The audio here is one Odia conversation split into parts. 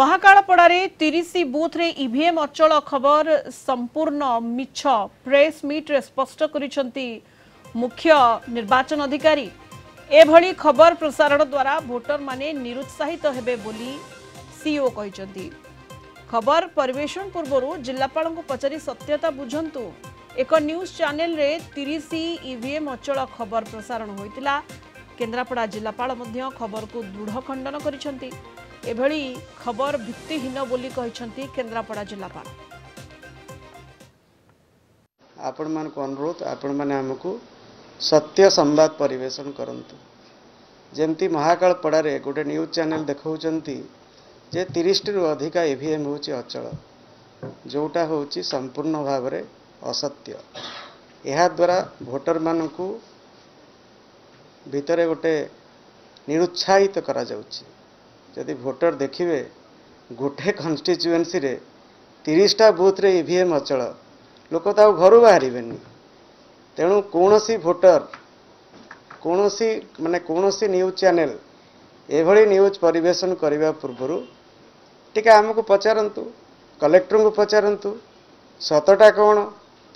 ମହାକାଳପଡ଼ାରେ ତିରିଶ ବୁଥରେ ଇଭିଏମ୍ ଅଚଳ ଖବର ସମ୍ପୂର୍ଣ୍ଣ ମିଛ ପ୍ରେସ୍ ମିଟ୍ରେ ସ୍ପଷ୍ଟ କରିଛନ୍ତି ମୁଖ୍ୟ ନିର୍ବାଚନ ଅଧିକାରୀ ଏଭଳି ଖବର ପ୍ରସାରଣ ଦ୍ୱାରା ଭୋଟରମାନେ ନିରୁତ୍ସାହିତ ହେବେ ବୋଲି ସିଇଓ କହିଛନ୍ତି ଖବର ପରିବେଷଣ ପୂର୍ବରୁ ଜିଲ୍ଲାପାଳଙ୍କୁ ପଚାରି ସତ୍ୟତା ବୁଝନ୍ତୁ ଏକ ନ୍ୟୁଜ୍ ଚ୍ୟାନେଲରେ ତିରିଶ ଇଭିଏମ୍ ଅଚଳ ଖବର ପ୍ରସାରଣ ହୋଇଥିଲା କେନ୍ଦ୍ରାପଡ଼ା ଜିଲ୍ଲାପାଳ ମଧ୍ୟ ଖବରକୁ ଦୃଢ଼ ଖଣ୍ଡନ କରିଛନ୍ତି ଏଭଳି ଖବର ଭିତ୍ତିହୀନ ବୋଲି କହିଛନ୍ତି କେନ୍ଦ୍ରାପଡ଼ା ଜିଲ୍ଲାପାଳ ଆପଣମାନଙ୍କୁ ଅନୁରୋଧ ଆପଣମାନେ ଆମକୁ ସତ୍ୟ ସମ୍ବାଦ ପରିବେଷଣ କରନ୍ତୁ ଯେମିତି ମହାକାଳପଡ଼ାରେ ଗୋଟେ ନ୍ୟୁଜ୍ ଚ୍ୟାନେଲ୍ ଦେଖାଉଛନ୍ତି ଯେ ତିରିଶଟିରୁ ଅଧିକା ଇ ଭି ଏମ୍ ହେଉଛି ଅଚଳ ଯେଉଁଟା ହେଉଛି ସମ୍ପୂର୍ଣ୍ଣ ଭାବରେ ଅସତ୍ୟ ଏହାଦ୍ୱାରା ଭୋଟର୍ମାନଙ୍କୁ ଭିତରେ ଗୋଟେ ନିରୁତ୍ସାହିତ କରାଯାଉଛି ଯଦି ଭୋଟର ଦେଖିବେ ଗୋଟେ କନଷ୍ଟିଚୁଏନ୍ସିରେ ତିରିଶଟା ବୁଥ୍ରେ ଇ ଭି ଏମ୍ ଅଚଳ ଲୋକ ତ ଆଉ ଘରୁ ବାହାରିବେନି ତେଣୁ କୌଣସି ଭୋଟର କୌଣସି ମାନେ କୌଣସି ନ୍ୟୁଜ୍ ଚ୍ୟାନେଲ ଏଭଳି ନ୍ୟୁଜ୍ ପରିବେଷଣ କରିବା ପୂର୍ବରୁ ଟିକେ ଆମକୁ ପଚାରନ୍ତୁ କଲେକ୍ଟରଙ୍କୁ ପଚାରନ୍ତୁ ସତଟା କ'ଣ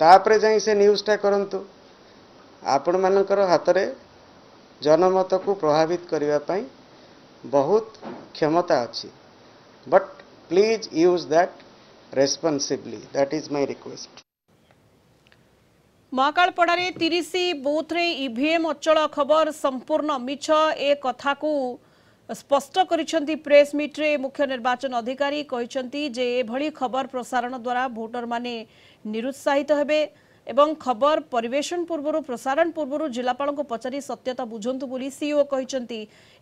ତାପରେ ଯାଇ ସେ ନ୍ୟୁଜ୍ଟା କରନ୍ତୁ ଆପଣମାନଙ୍କର ହାତରେ ଜନମତକୁ ପ୍ରଭାବିତ କରିବା ପାଇଁ ବହୁତ କ୍ଷମତା ଅଛି but please use that responsibly that is my request ମହାକାଳପଡ଼ାରେ ତିରିଶ ବୁଥରେ ଇଭିଏମ୍ ଅଚଳ ଖବର ସମ୍ପୂର୍ଣ୍ଣ ମିଛ ଏ କଥାକୁ ସ୍ପଷ୍ଟ କରିଛନ୍ତି ପ୍ରେସ୍ ମିଟ୍ରେ ମୁଖ୍ୟ ନିର୍ବାଚନ ଅଧିକାରୀ କହିଛନ୍ତି ଯେ ଏଭଳି ଖବର ପ୍ରସାରଣ ଦ୍ୱାରା ଭୋଟରମାନେ ନିରୁତ୍ସାହିତ ହେବେ एवं खबर परेषण पूर्व प्रसारण पूर्व जिलापा पचारि सत्यता बुझु सीईओ कहते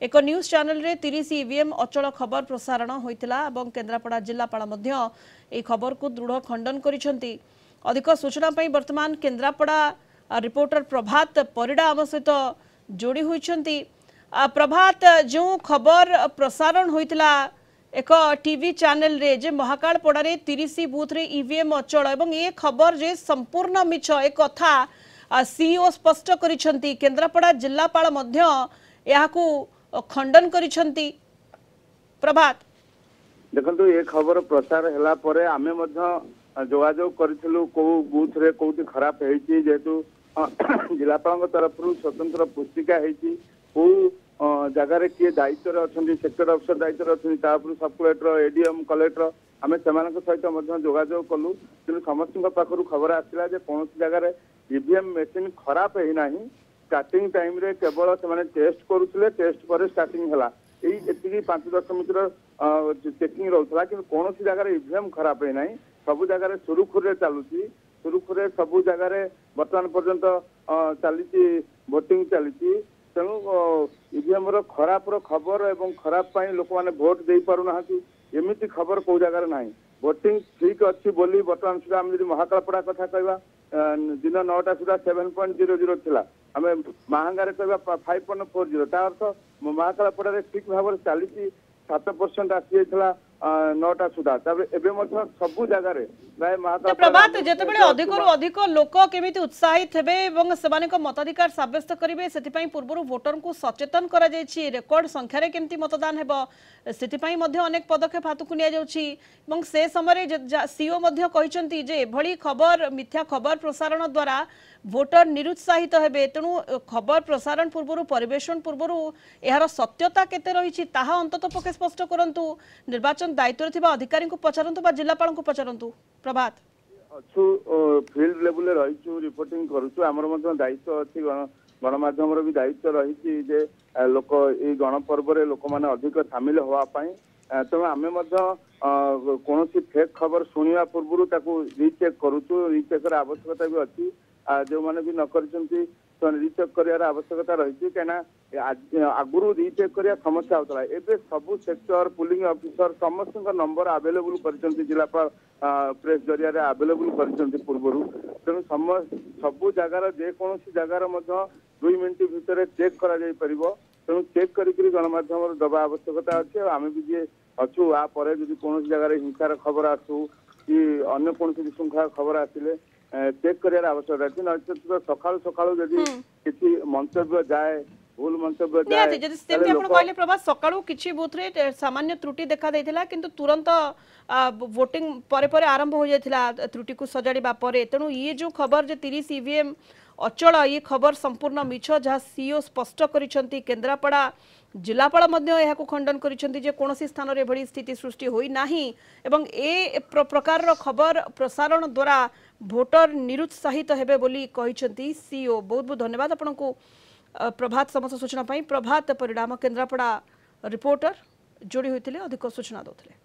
एक न्यूज चैनल रे तीस इवीएम अचल खबर प्रसारण होता और केन्द्रापड़ा जिलापा खबर को दृढ़ खंडन कर वर्तमान केन्द्रापड़ा रिपोर्टर प्रभात परिडा आम सहित जोड़ी होती प्रभात जो खबर प्रसारण होता एक टी चेल महाकालपड़े तीस बुथ इम e अचल और ये खबर जे संपूर्ण मिछ एक कथा सीईओ e स्पष्ट करापड़ा जिलापा यू खंडन कर प्रभात देखो ये खबर प्रसार होगापर आम जोजोग करूँ कौ बुथ रे कौट खराब हो जिलापा तरफ स्वतंत्र पुस्तिका होती कौ ଜାଗାରେ କିଏ ଦାୟିତ୍ୱରେ ଅଛନ୍ତି ସେକ୍ଟର ଅଫିସର ଦାୟିତ୍ୱରେ ଅଛନ୍ତି ତା ତାପରେ ସବ୍ କଲେକ୍ଟର ଏଡିଏମ୍ କଲେକ୍ଟର ଆମେ ସେମାନଙ୍କ ସହିତ ମଧ୍ୟ ଯୋଗାଯୋଗ କଲୁ କିନ୍ତୁ ସମସ୍ତଙ୍କ ପାଖରୁ ଖବର ଆସିଲା ଯେ କୌଣସି ଜାଗାରେ ଇଭିଏମ୍ ମେସିନ୍ ଖରାପ ହେଇନାହିଁ ଷ୍ଟାର୍ଟିଂ ଟାଇମ୍ରେ କେବଳ ସେମାନେ ଟେଷ୍ଟ କରୁଥିଲେ ଟେଷ୍ଟ ପରେ ଷ୍ଟାର୍ଟିଂ ହେଲା ଏଇ ଏତିକି ପାଞ୍ଚ ଦଶ ମିନିଟ୍ର ଚେକିଂ ରହୁଥିଲା କିନ୍ତୁ କୌଣସି ଜାଗାରେ ଇଭିଏମ୍ ଖରାପ ହେଇନାହିଁ ସବୁ ଜାଗାରେ ସୁରୁଖୁରୁରେ ଚାଲୁଛି ସୁରୁଖୁରୁରେ ସବୁ ଜାଗାରେ ବର୍ତ୍ତମାନ ପର୍ଯ୍ୟନ୍ତ ଚାଲିଛି ଭୋଟିଂ ଚାଲିଛି ତେଣୁ ଆମର ଖରାପର ଖବର ଏବଂ ଖରାପ ପାଇଁ ଲୋକମାନେ ଭୋଟ ଦେଇପାରୁନାହାନ୍ତି ଏମିତି ଖବର କୋଉ ଜାଗାରେ ନାହିଁ ଭୋଟିଂ ଠିକ ଅଛି ବୋଲି ବର୍ତ୍ତମାନ ସୁଦ୍ଧା ଆମେ ଯଦି ମହାକାଳପଡ଼ା କଥା କହିବା ଦିନ ନଅଟା ସୁଦ୍ଧା ସେଭେନ୍ ପଏଣ୍ଟ ଜିରୋ ଜିରୋ ଥିଲା ଆମେ ମାହାଙ୍ଗାରେ କହିବା ଫାଇଭ୍ ପଏଣ୍ଟ ଫୋର ଜିରୋ ତା ଅର୍ଥ ମହାକାଳପଡ଼ାରେ ଠିକ ଭାବରେ ଚାଲିଛି ସାତ ପରସେଣ୍ଟ ଆସିଯାଇଥିଲା नौटा सुधा सब जगार प्रभात जो अधिक रू अधिक लोक केमी उत्साहित हे से मताधिकार सब्यस्त करेंगे पूर्व भोटर को सचेतन करेकर्ड संख्यार केमी मतदान होने पदक्षेप हाथ को निया से समय सीओ कही खबर मिथ्या खबर प्रसारण द्वारा भोटर निरुत्साहित तो हे तेणु खबर प्रसारण पूर्व पर्यवेषण पूर्व यार सत्यता के अंत पक्षे स्पष्ट करूँ निर्वाचन দায়িত্বরে থাকা অধিকারী পচারতু বা জেলাপাল পচারতু প্রভাত অছু ফিল্ড লেভেলে রয়েছু রিপোর্টিং করছু আমার মধ্যে দায়িত্ব অছি গণমাধ্যমর বি দায়িত্ব রয়েছে যে লোক এই গণপর্বরে লোকমানে অধিক সামিল হওয়া পাই ତେଣୁ ଆମେ ମଧ୍ୟ କୌଣସି ଫେକ୍ ଖବର ଶୁଣିବା ପୂର୍ବରୁ ତାକୁ ରିଚେକ୍ କରୁଛୁ ରିଚେକ୍ର ଆବଶ୍ୟକତା ବି ଅଛି ଯେଉଁମାନେ ବି ନ କରିଛନ୍ତି ରିଚେକ୍ କରିବାର ଆବଶ୍ୟକତା ରହିଛି କାହିଁକିନା ଆଗରୁ ରିଚେକ୍ କରିବା ସମସ୍ୟା ହଉଥିଲା ଏବେ ସବୁ ସେକ୍ଟର ପୁଲିଂ ଅଫିସର ସମସ୍ତଙ୍କ ନମ୍ବର ଆଭେଲେବୁଲ କରିଛନ୍ତି ଜିଲ୍ଲାପାଳ ପ୍ରେସ୍ ଜରିଆରେ ଆଭେଲେବୁଲ କରିଛନ୍ତି ପୂର୍ବରୁ ତେଣୁ ସବୁ ଜାଗାର ଯେକୌଣସି ଜାଗାର ମଧ୍ୟ ଦୁଇ ମିନିଟ ଭିତରେ ଚେକ୍ କରାଯାଇପାରିବ ତେଣୁ ଚେକ୍ କରିକିରି ଗଣମାଧ୍ୟମର ଦବା ଆବଶ୍ୟକତା ଅଛି ଆଉ ଆମେ ବି ଯିଏ ଅଛୁ ଆ ପରେ ଯଦି କୌଣସି ଜାଗାରେ ହିଂସାର ଖବର ଆସୁ କି ଅନ୍ୟ କୌଣସି ବିଶୃଙ୍ଖଳା ଖବର ଆସିଲେ ଚେକ୍ କରିବାର ଆବଶ୍ୟକ ଅଛି ନଚେତ୍ର ସକାଳୁ ସକାଳୁ ଯଦି କିଛି ମନ୍ତବ୍ୟ ଯାଏ ସାମାନ୍ୟ ତ୍ରୁଟି ଦେଖା ଦେଇଥିଲା କିନ୍ତୁ ତୁରନ୍ତ ତ୍ରୁଟିକୁ ସଜାଡ଼ିବା ପରେ ତେଣୁ ଇଏ ଯେଉଁ ଖବର ତିରିଶ e ଇଭିଏମ୍ ଯାହା ସିଓ ସ୍ପଷ୍ଟ କରିଛନ୍ତି କେନ୍ଦ୍ରାପଡ଼ା जिलापा खंडन करती सृष्टि होना प्रकार खबर प्रसारण द्वारा भोटर निरुत्साहित होती सीओ e बहुत बहुत धन्यवाद आपको प्रभात समस्त सूचना प्रभात परिणाम केन्द्रापड़ा रिपोर्टर जोड़ी होते अधिक सूचना दूसरे